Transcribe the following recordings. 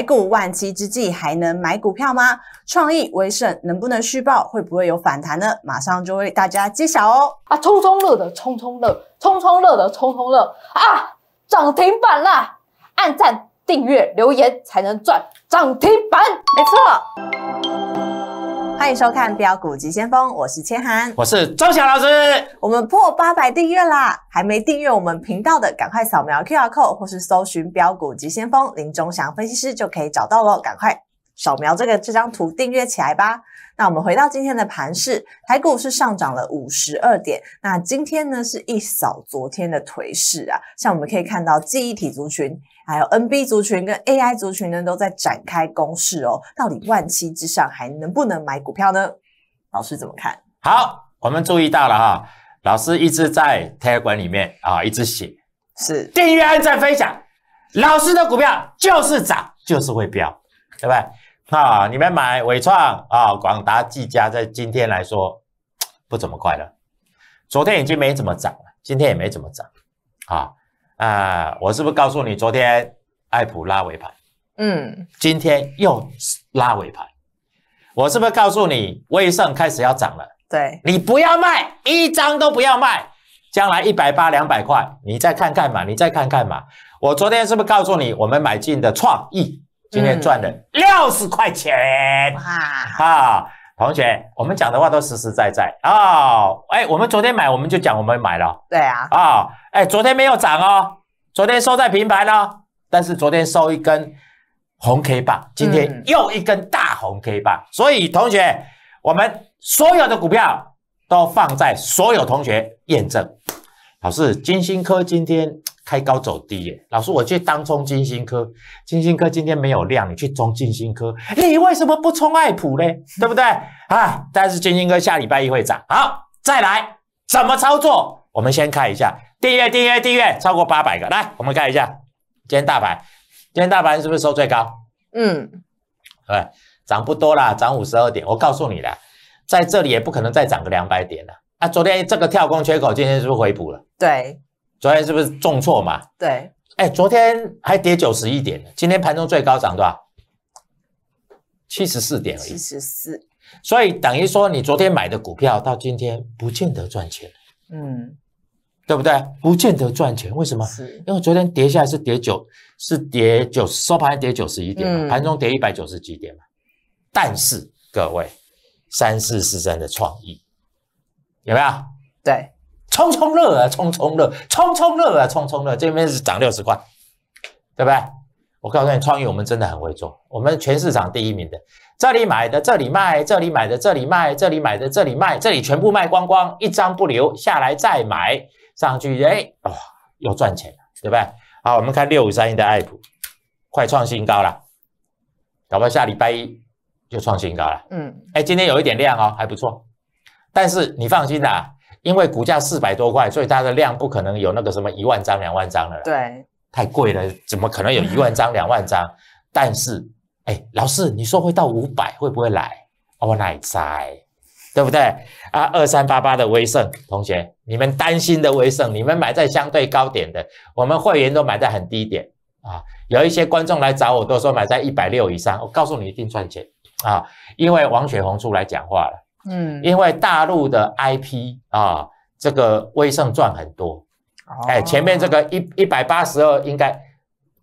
港股万七之际，还能买股票吗？创意威盛能不能续报？会不会有反弹呢？马上就为大家揭晓哦！啊，冲冲乐的冲冲乐，冲冲乐的冲冲乐啊，涨停板啦！按赞、订阅、留言才能赚涨停板，没错。欢迎收看《标股急先锋》，我是千涵，我是周翔老师。我们破八百订阅啦！还没订阅我们频道的，赶快扫描 Q R code 或是搜寻“标股急先锋”林中祥分析师就可以找到喽。赶快扫描这个这张图订阅起来吧！那我们回到今天的盘市，台股是上涨了五十二点。那今天呢，是一扫昨天的颓势啊。像我们可以看到记忆体族群，还有 N B 族群跟 A I 族群呢，都在展开攻势哦。到底万七之上还能不能买股票呢？老师怎么看？好，我们注意到了哈，老师一直在台股里面啊，一直写是订阅、按赞、分享。老师的股票就是涨，就是会飙，对不对？啊！你们买伟创啊，广达、技嘉，在今天来说 不怎么快乐。昨天已经没怎么涨了，今天也没怎么涨。啊啊！我是不是告诉你，昨天艾普拉尾盘？嗯。今天又拉尾盘，我是不是告诉你，威盛开始要涨了？对。你不要卖一张都不要卖，将来一百八两百块，你再看看嘛？你再看看嘛？我昨天是不是告诉你，我们买进的创意？今天赚了六十块钱，好，同学，我们讲的话都实实在在啊。哎，我们昨天买，我们就讲我们买了，对啊，啊，哎，昨天没有涨哦，昨天收在平盘了，但是昨天收一根红 K 棒，今天又一根大红 K 棒，所以同学，我们所有的股票都放在所有同学验证。老师，金星科今天。开高走低耶，老师，我去当冲金星科，金星科今天没有量，你去冲金星科，你为什么不冲爱普嘞？对不对？啊？但是金星科下礼拜一会涨，好，再来怎么操作？我们先看一下，订阅订阅订阅超过八百个，来，我们看一下今天大盘，今天大盘是不是收最高？嗯，对，涨不多啦，涨五十二点，我告诉你啦，在这里也不可能再涨个两百点了。啊，昨天这个跳空缺口，今天是不是回补了？对。昨天是不是重挫嘛？对，哎，昨天还跌九十一点，今天盘中最高涨多少？七十四点而已，七十四。所以等于说，你昨天买的股票到今天不见得赚钱，嗯，对不对？不见得赚钱，为什么？因为昨天跌下来是跌九，是跌九，收盘跌九十一点嘛，盘中跌一百九十几点嘛。但是各位，三四四三的创意，有没有？对。冲冲乐啊，冲冲乐，冲冲乐啊，冲冲乐，这边是涨六十块，对不对？我告诉你，创意我们真的很会做，我们全市场第一名的。这里买的，这里卖；这里买的，这里卖；这里买的，这里卖；这里全部卖光光，一张不留，下来再买上去，哎，哇，又赚钱了，对不对？好，我们看六五三一的爱普，快创新高了，搞不好下礼拜一就创新高了。嗯，哎，今天有一点量哦，还不错，但是你放心啦。因为股价四百多块，所以它的量不可能有那个什么一万张、两万张的了。对，太贵了，怎么可能有一万张、两万张？但是，哎，老师，你说会到五百，会不会来？我乃在，对不对啊？二三八八的威盛同学，你们担心的威盛，你们买在相对高点的，我们会员都买在很低点啊。有一些观众来找我，都说买在一百六以上，我告诉你一定赚钱啊，因为王雪红出来讲话了。嗯，因为大陆的 IP 啊，这个威盛赚很多。哎，前面这个一一百八十二应该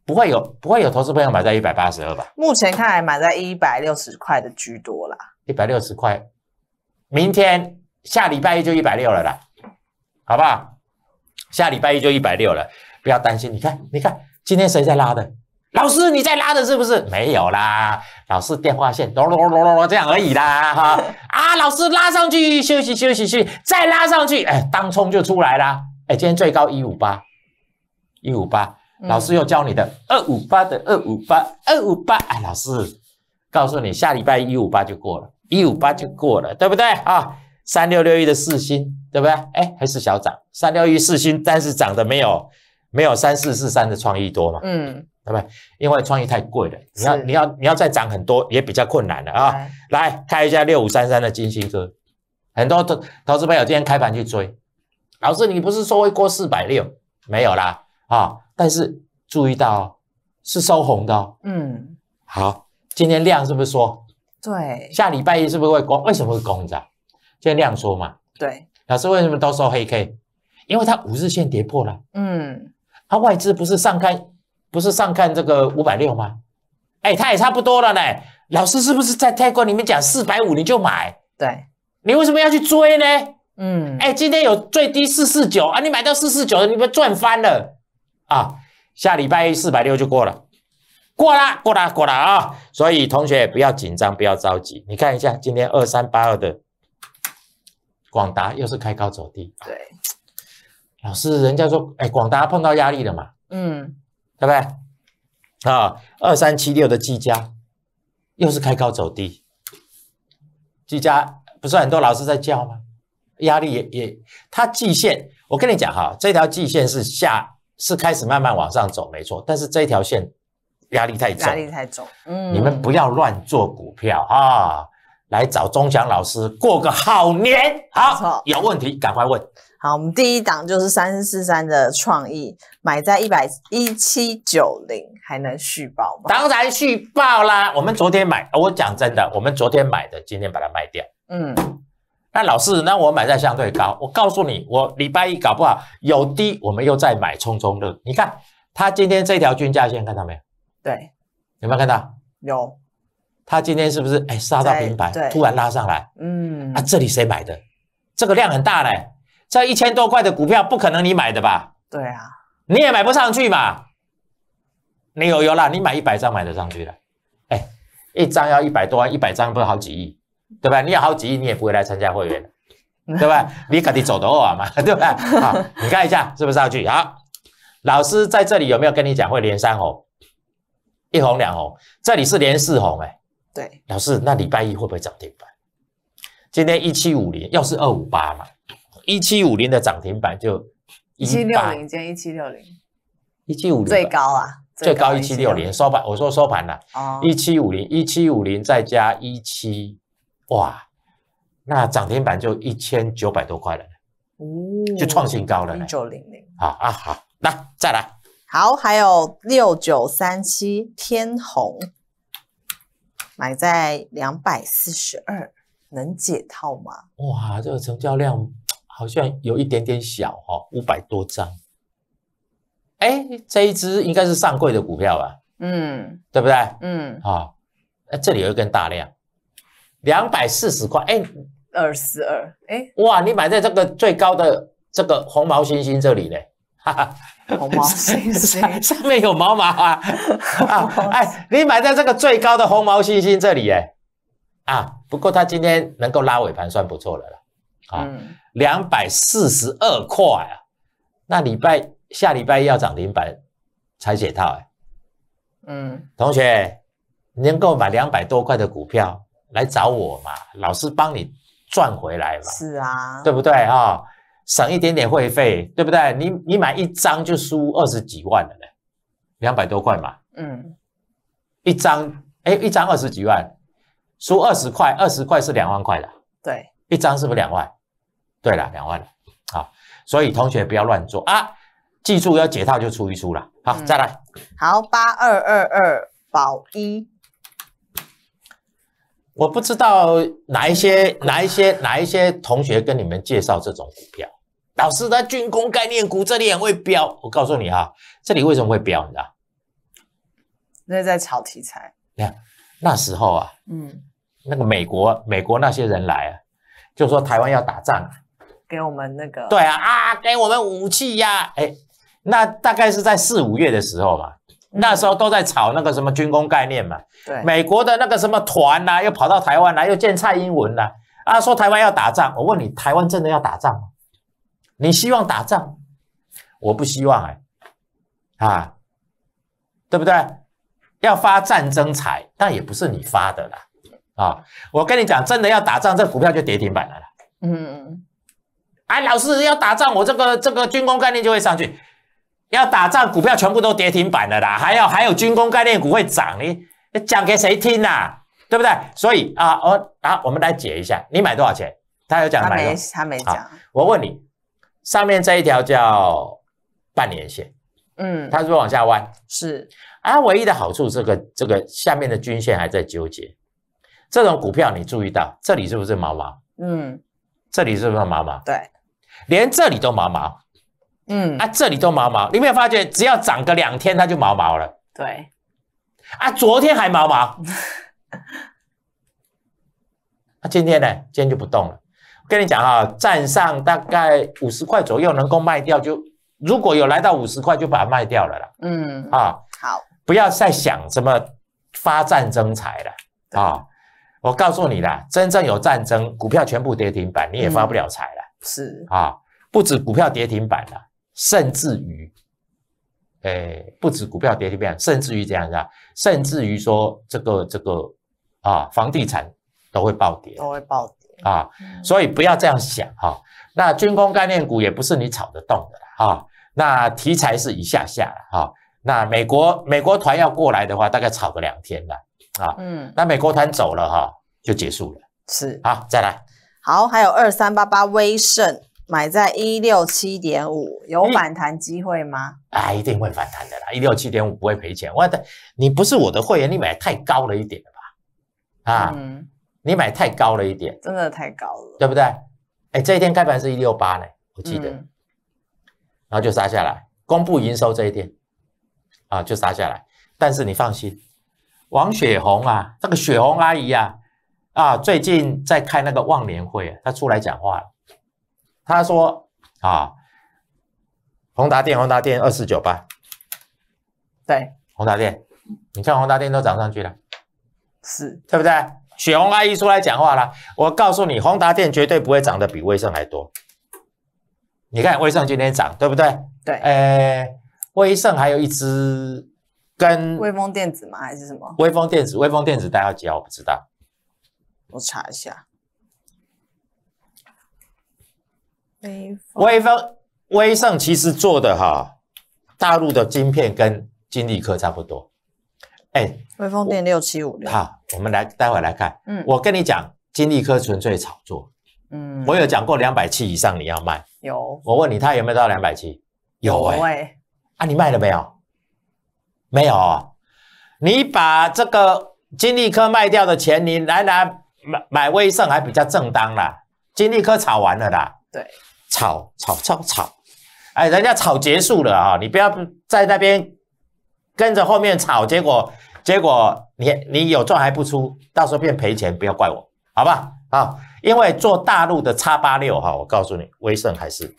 不会有，不会有投资朋友买在一百八十二吧？目前看来买在一百六十块的居多啦。一百六十块，明天下礼拜一就一百六了啦，好不好？下礼拜一就一百六了，不要担心。你看，你看，今天谁在拉的？老师你在拉的是不是？没有啦。老师电话线，咯咯咯咯咯这样而已啦，哈 啊，老师拉上去，休息休息去，再拉上去，哎，当冲就出来啦，哎，今天最高一五八，一五八，老师又教你的二五八的二五八二五八，哎，老师告诉你，下礼拜一五八就过了，一五八就过了，对不对啊？三六六一的四星，对不对？哎，还是小涨，三六一四星，但是涨的没有没有三四四三的创意多嘛？嗯。对不对？因为创意太贵了，你要你要你要再涨很多也比较困难了啊！来看一下六五三三的金星哥，很多投投资朋友今天开盘去追。老师，你不是说会过四百六没有啦？啊，但是注意到是收红的。嗯，好，今天量是不是缩？对，下礼拜一是不是会攻？为什么会攻着？今天量缩嘛。对，老师为什么都收黑 K？因为它五日线跌破了。嗯，它外资不是上开？不是上看这个五百六吗？哎，它也差不多了呢。老师是不是在泰国里面讲四百五你就买？对，你为什么要去追呢？嗯，哎，今天有最低四四九啊，你买到四四九，你不赚翻了啊？下礼拜四百六就过了，过啦，过啦，过啦啊！所以同学不要紧张，不要着急。你看一下今天二三八二的广达又是开高走低。对，老师人家说哎，广达碰到压力了嘛？嗯。不对？啊，二三七六的技嘉又是开高走低，技嘉不是很多老师在叫吗？压力也也，它季线，我跟你讲哈，这条季线是下是开始慢慢往上走，没错，但是这条线压力太重，压力太重，嗯，你们不要乱做股票啊，来找钟祥老师过个好年，好，有问题赶快问。好，我们第一档就是三四三的创意，买在一百一七九零还能续报吗？当然续报啦！我们昨天买，我讲真的，我们昨天买的，今天把它卖掉。嗯，那老师，那我买在相对高，我告诉你，我礼拜一搞不好有低，我们又再买冲冲乐。你看它今天这条均价线，看到没有？对，有没有看到？有。它今天是不是哎杀到平盘，突然拉上来？嗯，啊，这里谁买的？这个量很大嘞。这一千多块的股票不可能你买的吧？对啊，你也买不上去嘛。你有有啦，你买一百张买得上去的。哎，一张要一百多万，一百张不是好几亿，对吧？你有好几亿，你也不会来参加会员对吧？你肯定走的偶尔嘛，对吧？好，你看一下，是不是上去？好，老师在这里有没有跟你讲会连三红？一红两红，这里是连四红哎。对，老师，那礼拜一会不会涨停板？今天一七五零，要是二五八嘛。一七五零的涨停板就一七六零，加一七六零，一七五零最高啊！最高一七六零收盘，我说收盘了，哦，一七五零，一七五零再加一七，哇，那涨停板就一千九百多块了，哦，就创新高了，一九零零。好啊，好，那再来。好，还有六九三七天虹，买在两百四十二，能解套吗？哇，这个成交量。好像有一点点小哈，五百多张，哎，这一只应该是上柜的股票吧？嗯，对不对？嗯，啊，哎，这里有一根大量，两百四十块，哎，二四二，哎，哇，你买在这个最高的这个红毛猩猩这里嘞，红毛猩猩上面有毛毛啊，哎，你买在这个最高的红毛猩猩这里耶？啊，不过它今天能够拉尾盘算不错了啦。啊，两百四十二块啊！那礼拜下礼拜要涨停板才解套哎。嗯，同学，能够买两百多块的股票来找我嘛？老师帮你赚回来嘛？是啊，对不对啊？省一点点会费，对不对？你你买一张就输二十几万了嘞，两百多块嘛。嗯，一张哎，一张二十几万，输二十块，二十块是两万块的。对，一张是不是两万？对了，两万了，好，所以同学不要乱做啊！记住，要解套就出一出了。好，再来。好，八二二二保一。我不知道哪一些、哪一些、哪一些同学跟你们介绍这种股票。老师，的军工概念股这里也会飙。我告诉你啊，这里为什么会飙？你知道？那在炒题材。你看那时候啊，嗯，那个美国美国那些人来啊，就说台湾要打仗。给我们那个对啊啊，给我们武器呀！哎，那大概是在四五月的时候吧。那时候都在炒那个什么军工概念嘛。对，美国的那个什么团呐，又跑到台湾来，又见蔡英文了。啊，说台湾要打仗。我问你，台湾真的要打仗吗？你希望打仗？我不希望哎，啊，对不对？要发战争财，但也不是你发的啦。啊，我跟你讲，真的要打仗，这股票就跌停板了嗯嗯。哎，老师要打仗，我这个这个军工概念就会上去。要打仗，股票全部都跌停板了啦。还有还有军工概念股会涨，你讲给谁听呐？对不对？所以啊，我啊，我们来解一下。你买多少钱？他有讲买多他没讲。我问你，上面这一条叫半年线，嗯，它是不是往下弯？是。啊，唯一的好处，这个这个下面的均线还在纠结。这种股票你注意到这里是不是毛毛？嗯，这里是不是毛毛？对。连这里都毛毛，嗯，啊，这里都毛毛，你没有发觉？只要涨个两天，它就毛毛了。对，啊，昨天还毛毛，啊，今天呢？今天就不动了。跟你讲啊，站上大概五十块左右，能够卖掉就，如果有来到五十块，就把它卖掉了啦。嗯，啊，好，不要再想什么发战争财了啊！我告诉你啦，真正有战争，股票全部跌停板，你也发不了财了。是啊，不止股票跌停板的，甚至于，诶，不止股票跌停板，甚至于这样子，啊，甚至于说这个这个啊，房地产都会暴跌，都会暴跌啊，所以不要这样想哈。那军工概念股也不是你炒得动的啊。那题材是一下下的哈。那美国美国团要过来的话，大概炒个两天了啊。嗯，那美国团走了哈，就结束了。是，好，再来。好，还有二三八八威盛买在一六七点五，有反弹机会吗？啊，一定会反弹的啦，一六七点五不会赔钱。我的，你不是我的会员，你买太高了一点了吧？啊，你买太高了一点，真的太高了，对不对？哎，这一天开盘是一六八呢，我记得，然后就杀下来，公布营收这一天，啊，就杀下来。但是你放心，王雪红啊，这个雪红阿姨呀。啊，最近在开那个忘年会，他出来讲话了。他说：“啊，宏达电，宏达电二四九八，对，宏达电，你看宏达电都涨上去了，是，对不对？雪红阿姨出来讲话了，我告诉你，宏达电绝对不会涨得比威盛还多。你看威盛今天涨，对不对？对，呃，威盛还有一只跟威风电子吗？还是什么？威风电子，威风电子，大家要好，我不知道。”我查一下，微风微盛其实做的哈，大陆的晶片跟金立科差不多。哎，微风电六七五六。好，我们来待会来看。嗯，我跟你讲，金立科纯粹炒作。嗯，我有讲过两百七以上你要卖。有。我问你，他有没有到两百七？有哎。啊，你卖了没有？没有。你把这个金立科卖掉的钱，你来拿。买买威盛还比较正当啦，金利科炒完了啦，对，炒炒炒炒，哎，人家炒结束了啊，你不要在那边跟着后面炒，结果结果你你有赚还不出，到时候变赔钱，不要怪我，好吧？好，因为做大陆的叉八六哈，我告诉你，威盛还是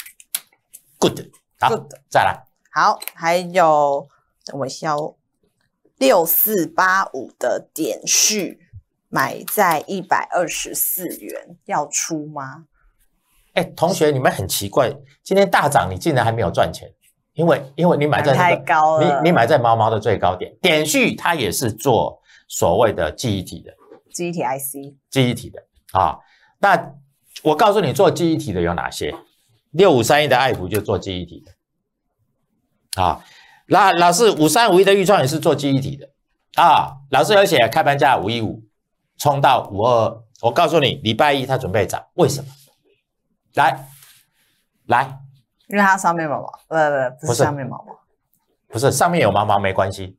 good，好，再来，好，还有我消六四八五的点序。买在一百二十四元，要出吗？哎，同学，你们很奇怪，今天大涨，你竟然还没有赚钱，因为因为你买在太高了，你你买在毛毛的最高点。点序它也是做所谓的记忆体的，记忆体 IC，记忆体的啊。那我告诉你，做记忆体的有哪些？六五三一的爱普就做记忆体的啊。那老师五三五一的预创也是做记忆体的啊。老师而且开盘价五一五。冲到五二，我告诉你，礼拜一它准备涨，为什么？来，来，因为它上面毛毛，不不不是上面毛毛，不是上面有毛毛没关系，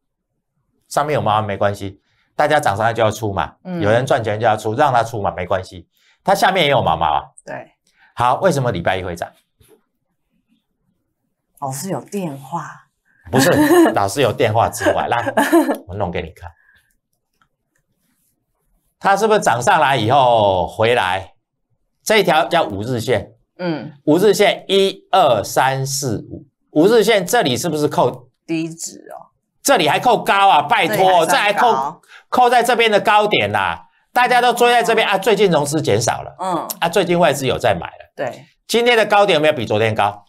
上面有毛毛没关系，大家涨上来就要出嘛，有人赚钱就要出，让他出嘛没关系，它下面也有毛毛啊。对，好，为什么礼拜一会涨？老师有电话，不是老师有电话之外，来，我弄给你看。它是不是涨上来以后回来？这条叫五日线，嗯，五日线一二三四五，五日线这里是不是扣低值哦？这里还扣高啊？拜托，这还扣扣在这边的高点呐？大家都追在这边啊？最近融资减少了，嗯，啊，最近外资有在买了。对，今天的高点有没有比昨天高？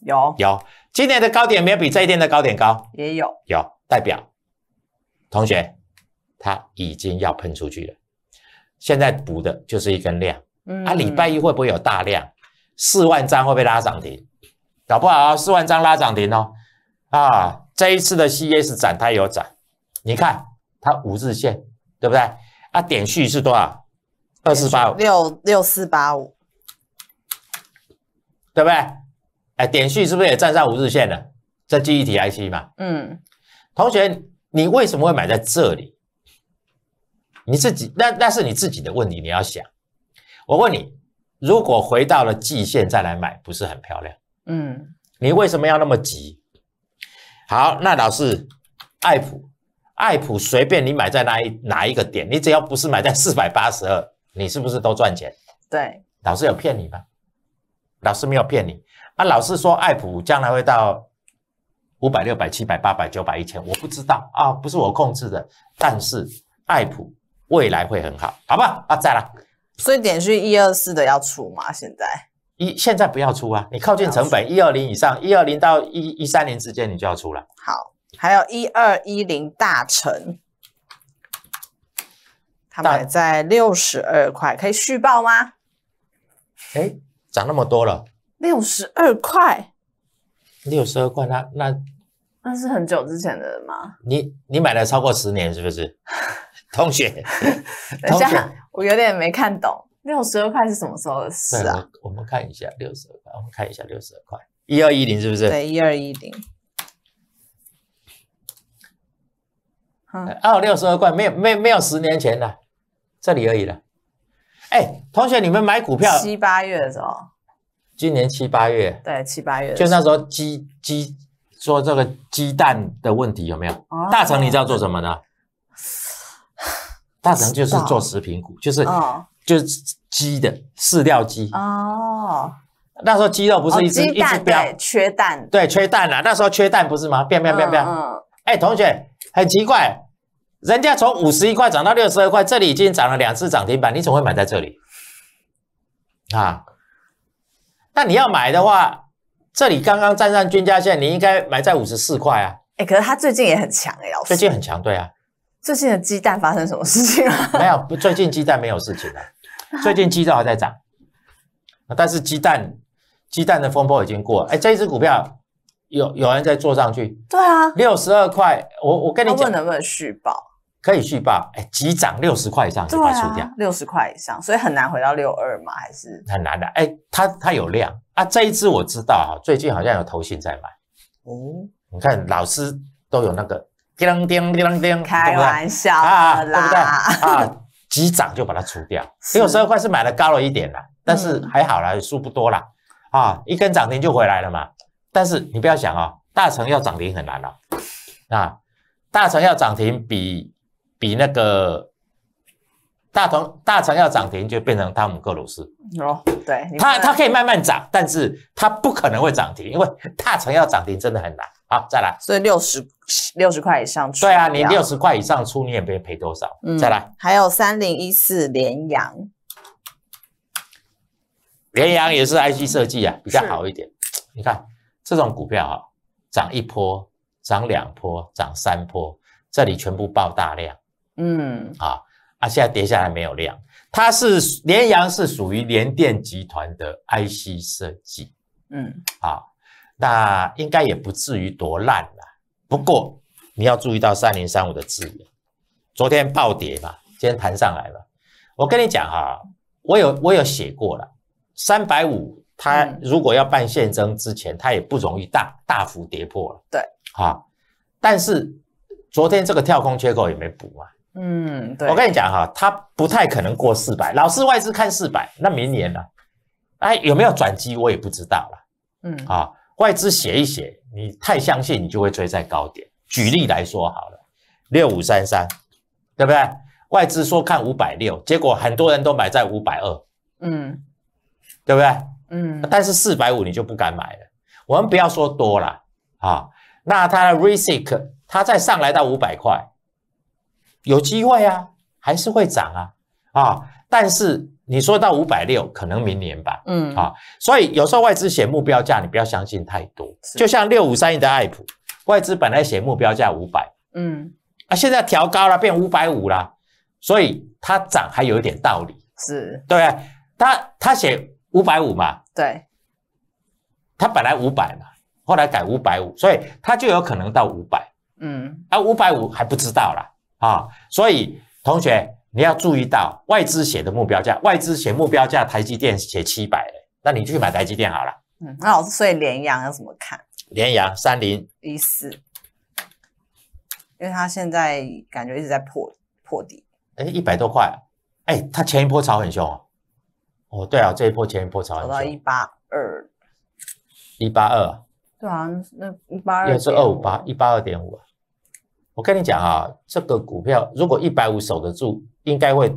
有有。今天的高点有没有比这一天的高点高？也有有。代表同学。它已经要喷出去了，现在补的就是一根量。嗯，它礼拜一会不会有大量？四万张会被拉涨停，搞不好啊，四万张拉涨停哦。啊，这一次的 C S 展它有涨，你看它五日线对不对？啊，点序是多少？二四八五。六六四八五，对不对？哎，点序是不是也站上五日线了？这记忆体 I c 嘛。嗯，同学，你为什么会买在这里？你自己那那是你自己的问题，你要想。我问你，如果回到了季线再来买，不是很漂亮？嗯，你为什么要那么急？好，那老师，爱普，爱普随便你买在哪一哪一个点，你只要不是买在四百八十二，你是不是都赚钱？对，老师有骗你吗？老师没有骗你啊，老师说爱普将来会到五百、六百、七百、八百、九百、一千，我不知道啊，不是我控制的，但是爱普。未来会很好，好吧？啊，在了。所以点去一二四的要出吗？现在一现在不要出啊！你靠近成本，一二零以上，一二零到一一三零之间，你就要出了。好，还有一二一零大成，他买在六十二块，可以续报吗？哎，涨那么多了，六十二块，六十二块，那那那是很久之前的吗？你你买了超过十年是不是？同学，一下，我有点没看懂，六十二块是什么时候的事啊？我们看一下六十二块，我们看一下六十二块，一二一零是不是？对，一二一零。好，二六十二块没有没没有十年前的，这里而已了。哎，同学，你们买股票七八月的时候，今年七八月，对，七八月，就那时候鸡鸡说这个鸡蛋的问题有没有？大成你知道做什么的？那可能就是做食品股，就是就是鸡的饲料鸡。哦，那时候鸡肉不是一直一直缺蛋，对，缺蛋了。那时候缺蛋不是吗？变变变变。哎，同学，很奇怪，人家从五十一块涨到六十二块，这里已经涨了两次涨停板，你怎么会买在这里？啊？那你要买的话，这里刚刚站上均价线，你应该买在五十四块啊。哎，可是它最近也很强哎，老师。最近很强，对啊。最近的鸡蛋发生什么事情了？没有，最近鸡蛋没有事情了。最近鸡蛋还在涨，但是鸡蛋鸡蛋的风波已经过了。哎，这一只股票有有人在做上去？对啊，六十二块。我我跟你讲，能不能续报？可以续报。哎，急涨六十块以上就快出掉，六十块以上，所以很难回到六二嘛？还是很难的。哎，它它有量啊，这一只我知道啊，最近好像有头型在买。哦，你看老师都有那个。叮当叮叮当叮，开玩笑啊，对不对？啊，急涨就把它除掉。因为十二块是买的高了一点啦，但是还好啦，数不多啦。啊，一根涨停就回来了嘛。但是你不要想哦，大成要涨停很难了。啊，大成要涨停比比那个大同大成要涨停就变成汤姆克鲁斯。哦，对，它它可以慢慢涨，但是它不可能会涨停，因为大成要涨停真的很难。好，再来。所以六十六十块以上出，对啊，你六十块以上出，你也不会赔多少。再来，还有三零一四联阳，联阳也是 IC 设计啊，比较好一点。你看这种股票啊，涨一波，涨两波，涨三波，这里全部爆大量。嗯，啊啊，现在跌下来没有量，它是联阳是属于联电集团的 IC 设计。嗯，啊。那应该也不至于多烂啦。不过你要注意到三零三五的字眼，昨天暴跌嘛，今天盘上来了。我跟你讲哈，我有我有写过了，三百五它如果要办限增之前，它也不容易大大幅跌破了。对，哈。但是昨天这个跳空缺口也没补嘛。嗯，对。我跟你讲哈，它不太可能过四百，老是外资看四百，那明年呢？哎，有没有转机，我也不知道了。嗯，啊。外资写一写，你太相信，你就会追在高点。举例来说好了，六五三三，对不对？外资说看五百六，结果很多人都买在五百二，嗯，对不对？嗯，但是四百五你就不敢买了。我们不要说多了啊，那它的 risk，它再上来到五百块，有机会啊，还是会涨啊啊，但是。你说到五百六，可能明年吧，嗯啊，所以有时候外资写目标价，你不要相信太多。就像六五三一的爱普，外资本来写目标价五百，嗯啊，现在调高了，变五百五了，所以它涨还有一点道理，是对，它它写五百五嘛，对，它本来五百嘛，后来改五百五，所以它就有可能到五百，嗯啊，五百五还不知道啦。啊，所以同学。你要注意到外资写的目标价，外资写目标价，台积电写七百，那你就去买台积电好了。嗯，那老师所以联阳要怎么看？联阳三零一四，因为它现在感觉一直在破破底。哎，一百多块，哎，它前一波潮很凶哦。哦，对啊，这一波前一波潮很凶。到一八二。一八二。对啊，那一八二。也是二五八，一八二点五啊。我跟你讲啊，这个股票如果一百五守得住，应该会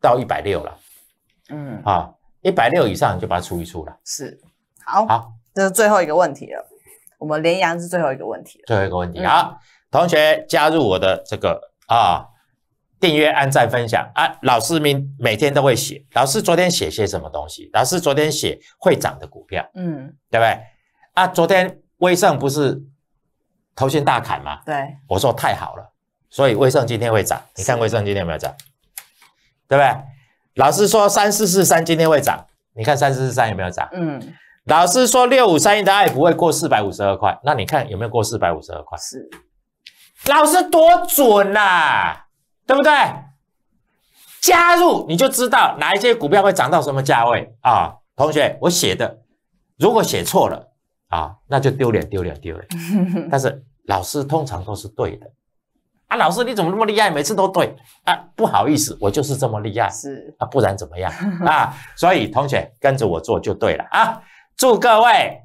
到一百六了。嗯，啊，一百六以上你就把它出一出了。是，好，好，这是最后一个问题了。我们连阳是最后一个问题。最后一个问题，好，同学加入我的这个啊，订阅、按赞、分享啊，老师明每天都会写。老师昨天写些什么东西？老师昨天写会涨的股票。嗯，对不对？啊，昨天威盛不是？头先大砍嘛？对，我说太好了，所以威盛今天会涨。你看威盛今天有没有涨？对不对？老师说三四四三今天会涨，你看三四四三有没有涨？嗯。老师说六五三一的爱不会过四百五十二块，那你看有没有过四百五十二块？是。老师多准呐，对不对？加入你就知道哪一些股票会涨到什么价位啊？同学，我写的如果写错了。啊，那就丢脸丢脸丢脸！但是老师通常都是对的啊，老师你怎么那么厉害，每次都对啊？不好意思，我就是这么厉害，是啊，不然怎么样 啊？所以同学跟着我做就对了啊！祝各位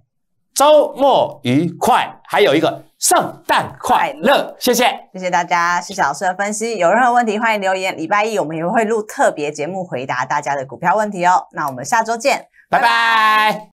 周末愉快，还有一个圣诞快乐！谢谢谢谢大家，谢老师的分析。有任何问题欢迎留言。礼拜一我们也会录特别节目回答大家的股票问题哦。那我们下周见，拜拜。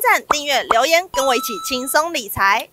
赞、订阅、留言，跟我一起轻松理财。